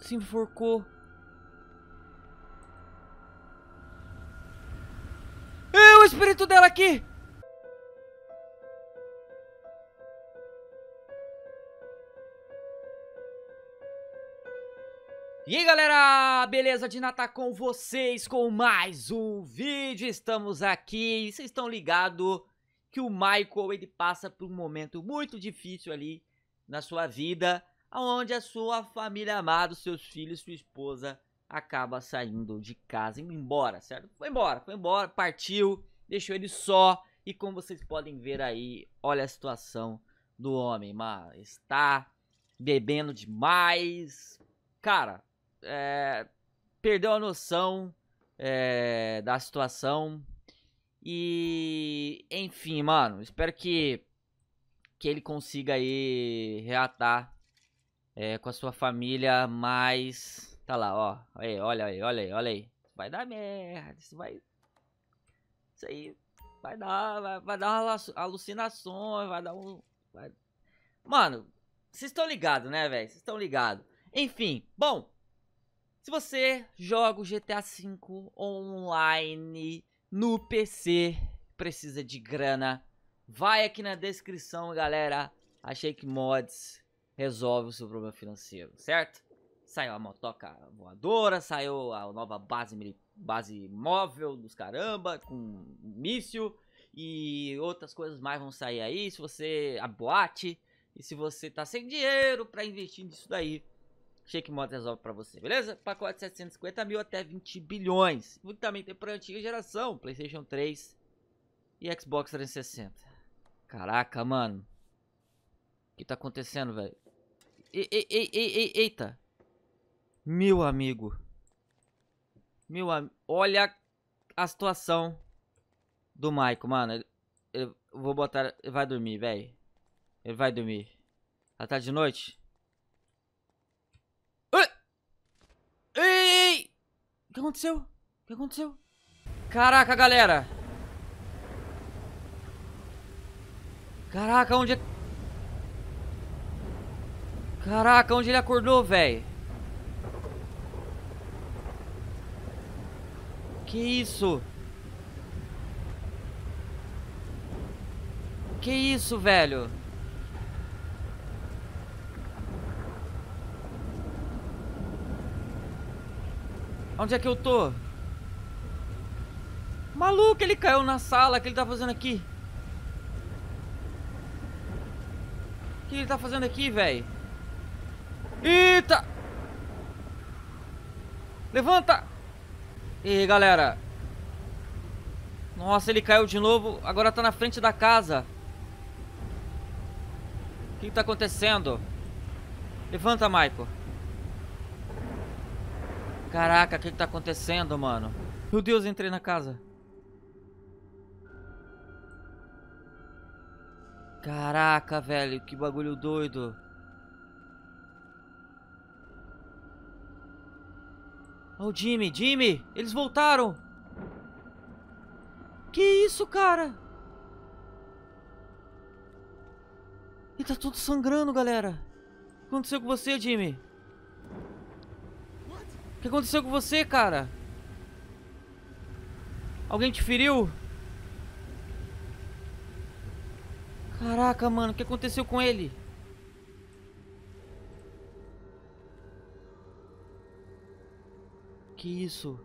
se enforcou. É o espírito dela aqui! E aí galera, beleza de tá com vocês com mais um vídeo, estamos aqui e vocês estão ligados que o Michael ele passa por um momento muito difícil ali na sua vida onde a sua família amada, seus filhos, sua esposa acaba saindo de casa, e embora, certo? Foi embora, foi embora, partiu, deixou ele só. E como vocês podem ver aí, olha a situação do homem, mano. Está bebendo demais. Cara, é, perdeu a noção é, da situação. E, enfim, mano, espero que, que ele consiga aí reatar é, com a sua família, mas. Tá lá, ó. Aí, olha aí, olha aí, olha aí. Vai dar merda, isso vai. Isso aí vai dar. Vai, vai dar alucinações, vai dar um. Vai... Mano, vocês estão ligados, né, velho? Vocês estão ligados. Enfim, bom. Se você joga o GTA V online no PC, precisa de grana, vai aqui na descrição, galera. A Shake Mods resolve o seu problema financeiro, certo? Saiu a motoca voadora, saiu a nova base, base móvel dos caramba, com míssil e outras coisas mais vão sair aí. Se você. a boate. E se você tá sem dinheiro para investir nisso daí, Shake Moto resolve para você, beleza? Pacote de 750 mil até 20 bilhões. E também tem pra antiga geração, PlayStation 3 e Xbox 360. Caraca, mano. O que tá acontecendo, velho? eita. Meu amigo. Meu am... Olha a situação do Maico, mano. eu vou botar... Ele vai dormir, velho. Ele vai dormir. Já tá de noite? Ei! O que aconteceu? O que aconteceu? Caraca, galera! Caraca, onde é... Caraca, onde ele acordou, velho? Que isso? Que isso, velho? Onde é que eu tô? Maluco, ele caiu na sala. O que ele tá fazendo aqui? O que ele tá fazendo aqui, velho? Eita! Levanta! E galera. Nossa, ele caiu de novo. Agora tá na frente da casa. O que, que tá acontecendo? Levanta, Michael. Caraca, o que, que tá acontecendo, mano? Meu Deus, entrei na casa. Caraca, velho, que bagulho doido. Oh, Jimmy, Jimmy, eles voltaram. Que isso, cara? E tá tudo sangrando, galera. O que aconteceu com você, Jimmy? O que aconteceu com você, cara? Alguém te feriu? Caraca, mano, o que aconteceu com ele? que isso?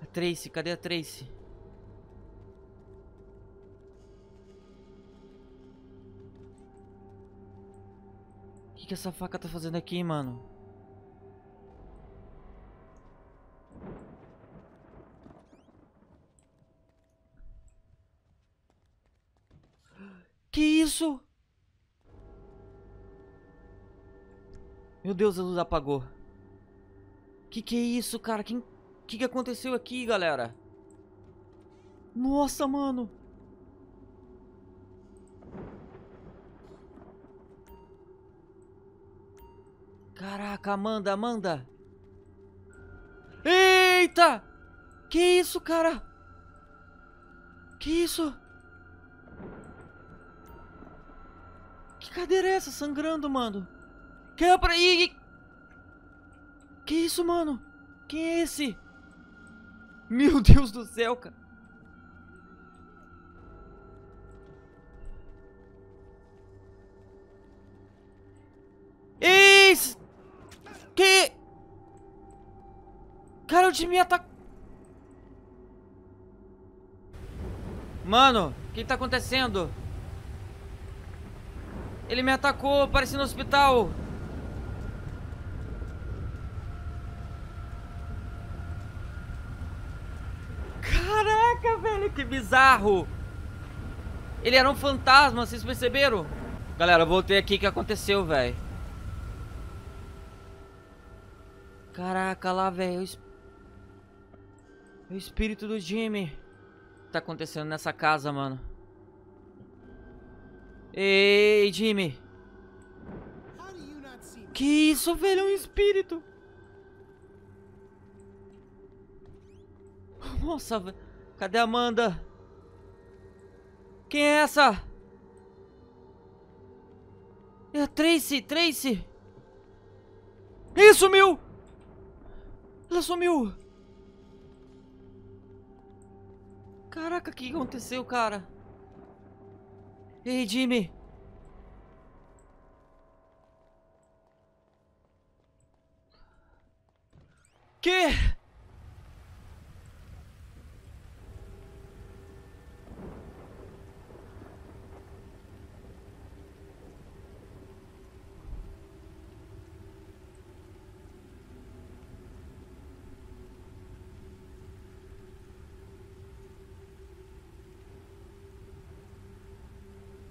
A Tracy, cadê a Tracy? O que, que essa faca tá fazendo aqui, mano? Que isso? Meu Deus, a luz apagou. Que que é isso, cara? Quem... Que que aconteceu aqui, galera? Nossa, mano! Caraca, Amanda, Amanda! Eita! Que isso, cara? Que isso? Que cadeira é essa sangrando, mano? Que pra aí? Que isso, mano? Quem é esse? Meu Deus do céu, cara. Isso? Que... Cara, o Jimmy atacou... Mano, o que tá acontecendo? Ele me atacou, pareci no hospital. bizarro. Ele era um fantasma, vocês perceberam? Galera, eu voltei aqui, o que aconteceu, velho? Caraca, lá, velho. O espírito do Jimmy. O que tá acontecendo nessa casa, mano? Ei, Jimmy. Que isso, velho? É um espírito. Nossa, velho. Cadê a Amanda? Quem é essa? É a Tracy, Tracy! Ih, sumiu! Ela sumiu! Caraca, o que aconteceu, cara? Ei, Jimmy! Que?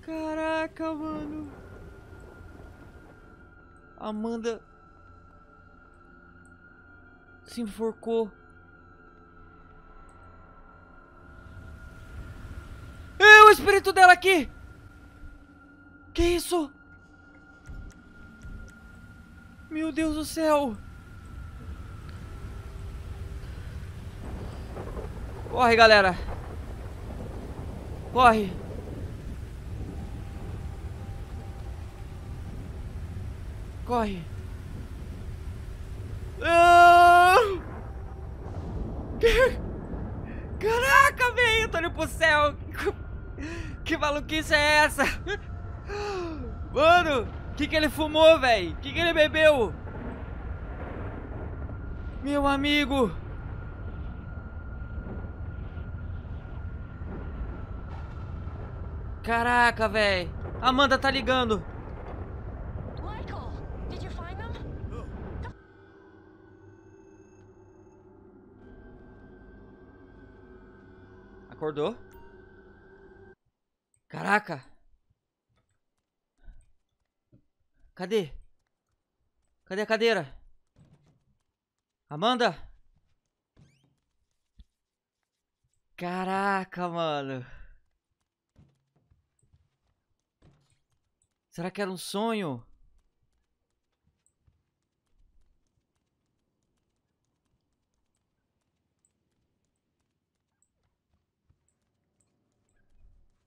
Caraca, mano. Amanda se enforcou. É o espírito dela aqui! Que isso? Meu Deus do céu! Corre, galera! Corre! Corre. Caraca, velho, tô indo pro céu. Que maluquice é essa? Mano, o que, que ele fumou, velho? O que, que ele bebeu? Meu amigo. Caraca, velho. Amanda tá ligando. acordou. Caraca! Cadê? Cadê a cadeira? Amanda? Caraca, mano. Será que era um sonho?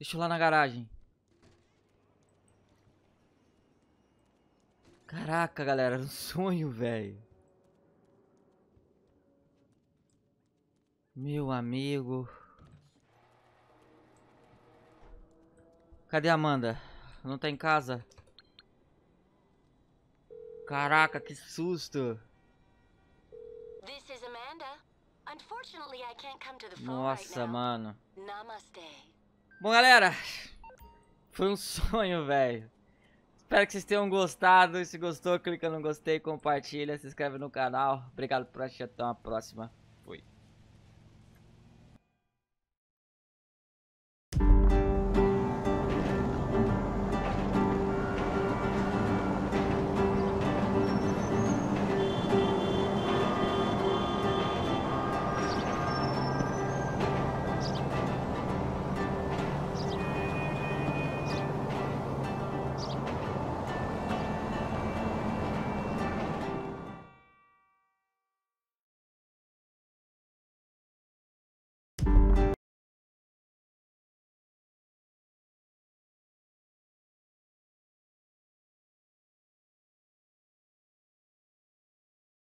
Deixa eu lá na garagem. Caraca, galera, era um sonho, velho. Meu amigo. Cadê a Amanda? Não tá em casa? Caraca, que susto. Nossa, mano. Namaste. Bom, galera, foi um sonho, velho. Espero que vocês tenham gostado. E se gostou, clica no gostei, compartilha, se inscreve no canal. Obrigado por assistir. Até uma próxima.